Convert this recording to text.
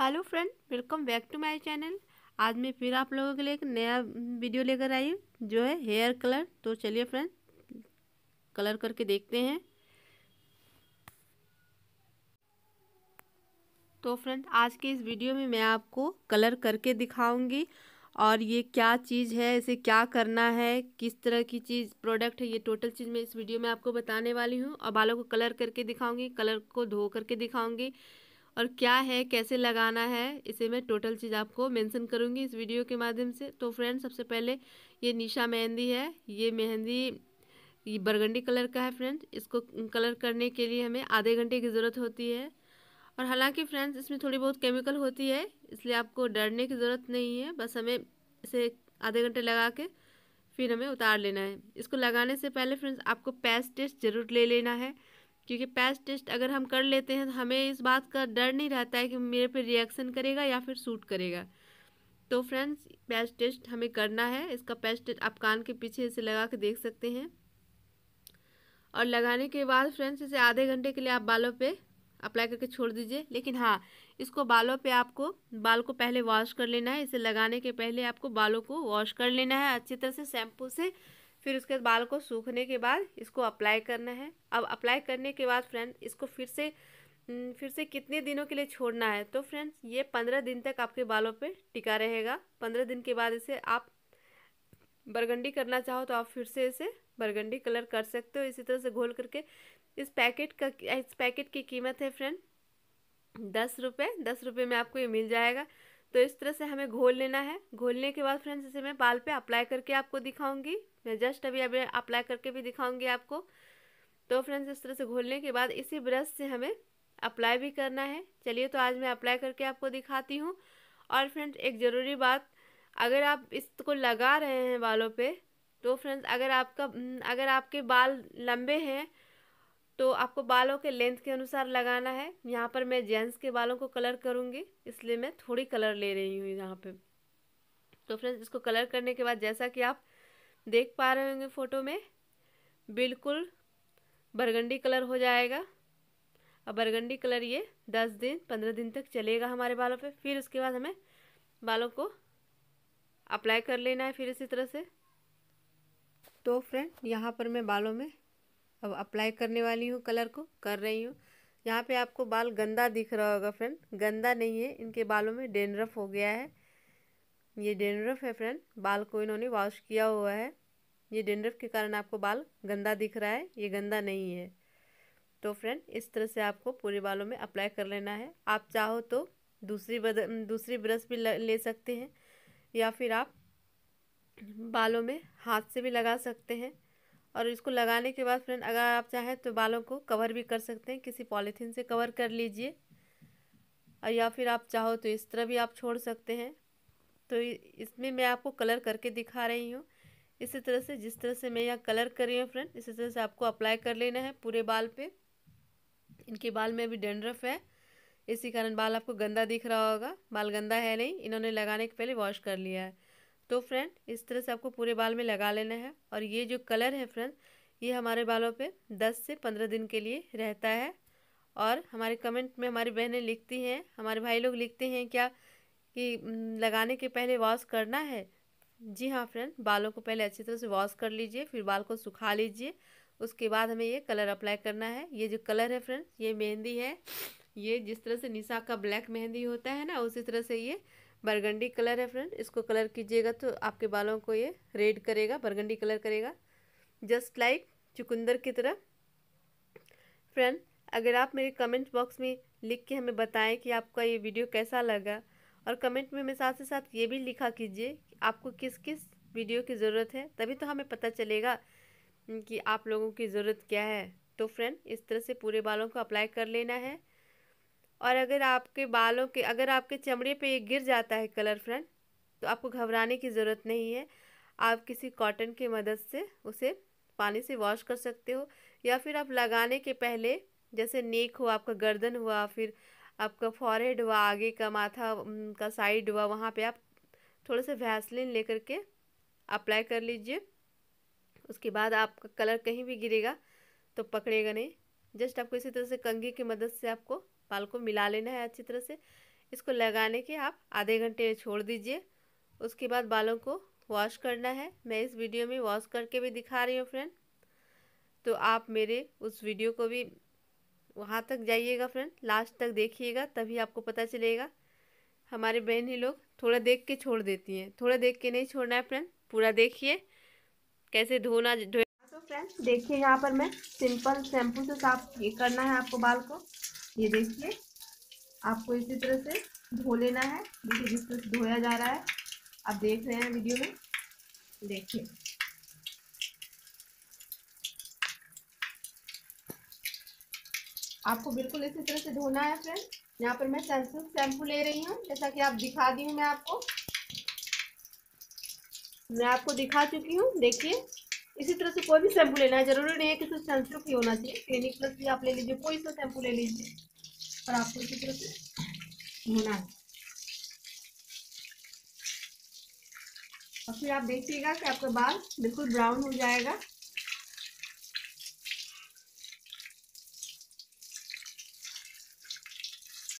hello friend welcome back to my channel आज मैं फिर आप लोगों के लिए एक नया वीडियो लेकर आई हूँ जो है हेयर कलर तो चलिए फ्रेंड कलर करके देखते हैं तो फ्रेंड आज के इस वीडियो में मैं आपको कलर करके दिखाऊंगी और ये क्या चीज़ है इसे क्या करना है किस तरह की चीज़ प्रोडक्ट है ये टोटल चीज़ मैं इस वीडियो में आपको बताने वाली हूँ और बालों को कलर करके दिखाऊंगी कलर को धो करके दिखाऊंगी और क्या है कैसे लगाना है इसे मैं टोटल चीज़ आपको मेंशन करूँगी इस वीडियो के माध्यम से तो फ्रेंड्स सबसे पहले ये निशा मेहंदी है ये मेहंदी ये बरगंडी कलर का है फ्रेंड्स इसको कलर करने के लिए हमें आधे घंटे की ज़रूरत होती है और हालांकि फ्रेंड्स इसमें थोड़ी बहुत केमिकल होती है इसलिए आपको डरने की ज़रूरत नहीं है बस हमें इसे आधे घंटे लगा के फिर हमें उतार लेना है इसको लगाने से पहले फ्रेंड्स आपको पेस्ट टेस्ट ज़रूर ले लेना है क्योंकि पैच टेस्ट अगर हम कर लेते हैं तो हमें इस बात का डर नहीं रहता है कि मेरे पे रिएक्शन करेगा या फिर सूट करेगा तो फ्रेंड्स पैच टेस्ट हमें करना है इसका पैच टेस्ट आप कान के पीछे इसे लगा के देख सकते हैं और लगाने के बाद फ्रेंड्स इसे आधे घंटे के लिए आप बालों पर अप्लाई करके छोड़ दीजिए लेकिन हाँ इसको बालों पे आपको बाल को पहले वॉश कर लेना है इसे लगाने के पहले आपको बालों को वॉश कर लेना है अच्छी तरह से शैम्पू से फिर उसके बाल को सूखने के बाद इसको अप्लाई करना है अब अप्लाई करने के बाद फ्रेंड इसको फिर से हम्म, फिर से कितने दिनों के लिए छोड़ना है तो फ्रेंड्स ये पंद्रह दिन तक आपके बालों पे टिका रहेगा पंद्रह दिन के बाद इसे आप बरगंडी करना चाहो तो आप फिर से इसे बरगंडी कलर कर सकते हो इसी तरह से घोल करके इस पैकेट का इस पैकेट की कीमत है फ्रेंड दस रुपये दस रुपये में आपको ये मिल जाएगा तो इस तरह से हमें घोल लेना है घोलने के बाद फ्रेंड्स इसे मैं बाल पे अप्लाई करके आपको दिखाऊंगी मैं जस्ट अभी अभी अप्लाई करके भी दिखाऊंगी आपको तो फ्रेंड्स इस तरह से घोलने के बाद इसी ब्रश से हमें अप्लाई भी करना है चलिए तो आज मैं अप्लाई करके आपको दिखाती हूँ और फ्रेंड्स एक ज़रूरी बात अगर आप इसको लगा रहे हैं बालों पर तो फ्रेंड्स अगर आपका अगर आपके बाल लंबे हैं तो आपको बालों के लेंथ के अनुसार लगाना है यहाँ पर मैं जेंट्स के बालों को कलर करूँगी इसलिए मैं थोड़ी कलर ले रही हूँ यहाँ पे तो फ्रेंड्स इसको कलर करने के बाद जैसा कि आप देख पा रहे होंगे फ़ोटो में बिल्कुल बरगंडी कलर हो जाएगा अब बरगंडी कलर ये दस दिन पंद्रह दिन तक चलेगा हमारे बालों पर फिर उसके बाद हमें बालों को अप्लाई कर लेना है फिर इसी तरह से तो फ्रेंड यहाँ पर मैं बालों में अब अप्लाई करने वाली हूँ कलर को कर रही हूँ यहाँ पे आपको बाल गंदा दिख रहा होगा फ्रेंड गंदा नहीं है इनके बालों में डेनरफ हो गया है ये डेनरफ है फ्रेंड बाल को इन्होंने वॉश किया हुआ है ये डेनरफ के कारण आपको बाल गंदा दिख रहा है ये गंदा नहीं है तो फ्रेंड इस तरह से आपको पूरे बालों में अप्लाई कर लेना है आप चाहो तो दूसरी बद दूसरी ब्रश भी ले सकते हैं या फिर आप बालों में हाथ से भी लगा सकते हैं और इसको लगाने के बाद फ्रेंड अगर आप चाहें तो बालों को कवर भी कर सकते हैं किसी पॉलीथीन से कवर कर लीजिए और या फिर आप चाहो तो इस तरह भी आप छोड़ सकते हैं तो इसमें मैं आपको कलर करके दिखा रही हूँ इसी तरह से जिस तरह से मैं यहाँ कलर कर रही हूँ फ्रेंड इसी तरह से आपको अप्लाई कर लेना है पूरे बाल पे इनके बाल में अभी डेंड्रफ है इसी कारण बाल आपको गंदा दिख रहा होगा बाल गंदा है नहीं इन्होंने लगाने के पहले वॉश कर लिया है तो फ्रेंड इस तरह से आपको पूरे बाल में लगा लेना है और ये जो कलर है फ्रेंड ये हमारे बालों पे 10 से 15 दिन के लिए रहता है और हमारे कमेंट में हमारी बहनें लिखती हैं हमारे भाई लोग लिखते हैं क्या कि लगाने के पहले वॉश करना है जी हाँ फ्रेंड बालों को पहले अच्छी तरह से वॉश कर लीजिए फिर बाल को सुखा लीजिए उसके बाद हमें ये कलर अप्लाई करना है ये जो कलर है फ्रेंड ये मेहंदी है ये जिस तरह से निशा का ब्लैक मेहंदी होता है ना उसी तरह से ये बरगंडी कलर है फ्रेंड इसको कलर कीजिएगा तो आपके बालों को ये रेड करेगा बरगंडी कलर करेगा जस्ट लाइक चुकंदर की तरह फ्रेंड अगर आप मेरे कमेंट बॉक्स में लिख के हमें बताएं कि आपका ये वीडियो कैसा लगा और कमेंट में हमें साथ ही साथ ये भी लिखा कीजिए कि आपको किस किस वीडियो की ज़रूरत है तभी तो हमें पता चलेगा कि आप लोगों की ज़रूरत क्या है तो फ्रेंड इस तरह से पूरे बालों को अप्लाई कर लेना है और अगर आपके बालों के अगर आपके चमड़े पे ये गिर जाता है कलर फ्रेंड तो आपको घबराने की ज़रूरत नहीं है आप किसी कॉटन की मदद से उसे पानी से वॉश कर सकते हो या फिर आप लगाने के पहले जैसे नेक हुआ आपका गर्दन हुआ फिर आपका फॉरहेड हुआ आगे का माथा का साइड हुआ वहाँ पे आप थोड़े से वैसलिन लेकर के अप्लाई कर लीजिए उसके बाद आपका कलर कहीं भी गिरेगा तो पकड़ेगा नहीं जस्ट आपको इसी तरह से कंघी की मदद से आपको बाल को मिला लेना है अच्छी तरह से इसको लगाने के आप आधे घंटे छोड़ दीजिए उसके बाद बालों को वॉश करना है मैं इस वीडियो में वॉश करके भी दिखा रही हूँ फ्रेंड तो आप मेरे उस वीडियो को भी वहाँ तक जाइएगा फ्रेंड लास्ट तक देखिएगा तभी आपको पता चलेगा हमारे बहन ही लोग थोड़ा देख के छोड़ देती हैं थोड़ा देख के नहीं छोड़ना है फ्रेंड पूरा देखिए कैसे धोना तो फ्रेंड देखिए यहाँ पर मैं सिंपल शैम्पू से साफ करना है आपको बाल को ये देखिए आपको इसी तरह से धो लेना है देखिए जिस तरह से धोया जा रहा है आप देख रहे हैं वीडियो में देखिए आपको बिल्कुल इसी तरह से धोना है फ्रेंड यहाँ पर मैं सनसिल्क शैम्पू ले रही हूँ जैसा कि आप दिखा दी हूँ मैं आपको मैं आपको दिखा चुकी हूँ देखिए इसी तरह से कोई भी शैम्पू लेना है जरूरी नहीं है कि सिर्फ शैम्पू ही होना चाहिए क्लिनिक प्लस भी आप ले लीजिए कोई सा शैम्पू ले लीजिए और आपको इसी तरह से धोना है और फिर आप देखिएगा कि आपका बाल बिल्कुल ब्राउन हो जाएगा